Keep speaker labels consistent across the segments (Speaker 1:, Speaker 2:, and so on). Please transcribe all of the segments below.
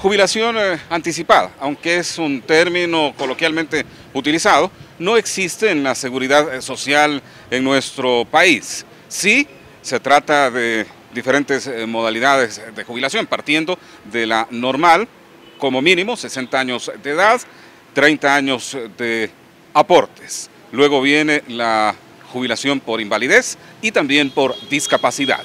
Speaker 1: Jubilación eh, anticipada, aunque es un término coloquialmente utilizado, no existe en la seguridad eh, social en nuestro país. Sí, se trata de diferentes eh, modalidades de jubilación, partiendo de la normal, como mínimo 60 años de edad, 30 años de aportes. Luego viene la jubilación por invalidez y también por discapacidad.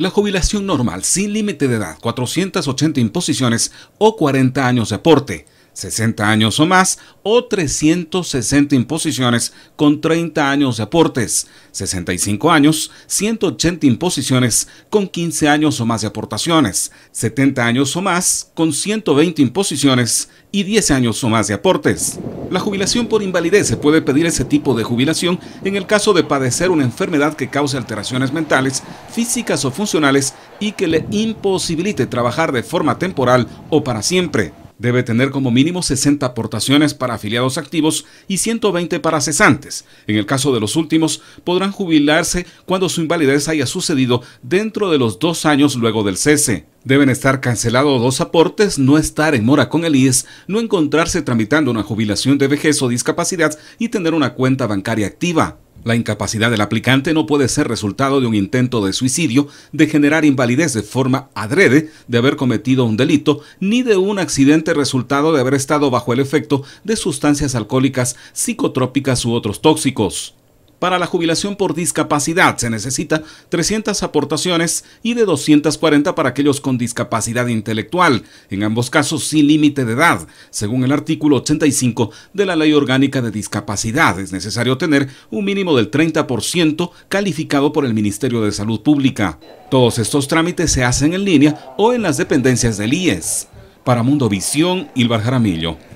Speaker 1: La jubilación normal sin límite de edad, 480 imposiciones o 40 años de aporte. 60 años o más, o 360 imposiciones con 30 años de aportes, 65 años, 180 imposiciones con 15 años o más de aportaciones, 70 años o más con 120 imposiciones y 10 años o más de aportes. La jubilación por invalidez se puede pedir ese tipo de jubilación en el caso de padecer una enfermedad que cause alteraciones mentales, físicas o funcionales y que le imposibilite trabajar de forma temporal o para siempre debe tener como mínimo 60 aportaciones para afiliados activos y 120 para cesantes. En el caso de los últimos, podrán jubilarse cuando su invalidez haya sucedido dentro de los dos años luego del cese. Deben estar cancelados dos aportes, no estar en mora con el IES, no encontrarse tramitando una jubilación de vejez o discapacidad y tener una cuenta bancaria activa. La incapacidad del aplicante no puede ser resultado de un intento de suicidio, de generar invalidez de forma adrede, de haber cometido un delito, ni de un accidente resultado de haber estado bajo el efecto de sustancias alcohólicas, psicotrópicas u otros tóxicos. Para la jubilación por discapacidad se necesita 300 aportaciones y de 240 para aquellos con discapacidad intelectual, en ambos casos sin límite de edad, según el artículo 85 de la Ley Orgánica de Discapacidad. Es necesario tener un mínimo del 30% calificado por el Ministerio de Salud Pública. Todos estos trámites se hacen en línea o en las dependencias del IES. Para Mundo Visión, Ilvar Jaramillo.